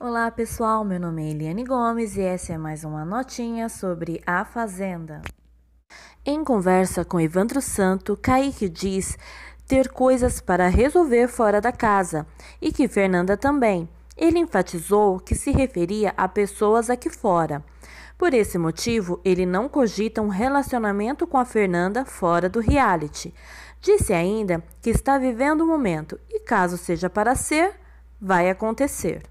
Olá pessoal, meu nome é Eliane Gomes e essa é mais uma notinha sobre A Fazenda. Em conversa com Evandro Santo, Kaique diz ter coisas para resolver fora da casa e que Fernanda também. Ele enfatizou que se referia a pessoas aqui fora. Por esse motivo, ele não cogita um relacionamento com a Fernanda fora do reality. Disse ainda que está vivendo o momento e, caso seja para ser, vai acontecer.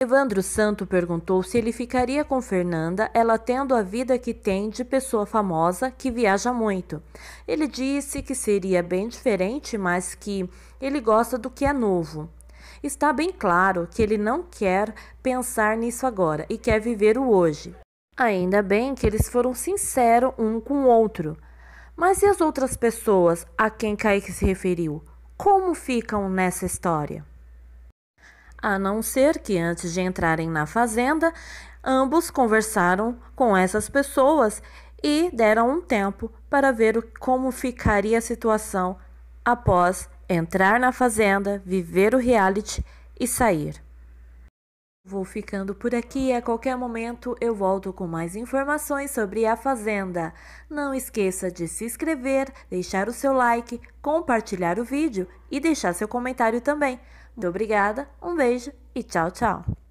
Evandro Santo perguntou se ele ficaria com Fernanda, ela tendo a vida que tem de pessoa famosa que viaja muito. Ele disse que seria bem diferente, mas que ele gosta do que é novo. Está bem claro que ele não quer pensar nisso agora e quer viver o hoje. Ainda bem que eles foram sinceros um com o outro. Mas e as outras pessoas a quem Kaique se referiu? Como ficam nessa história? A não ser que antes de entrarem na fazenda, ambos conversaram com essas pessoas e deram um tempo para ver como ficaria a situação após entrar na fazenda, viver o reality e sair. Vou ficando por aqui e a qualquer momento eu volto com mais informações sobre a Fazenda. Não esqueça de se inscrever, deixar o seu like, compartilhar o vídeo e deixar seu comentário também. Muito obrigada, um beijo e tchau, tchau!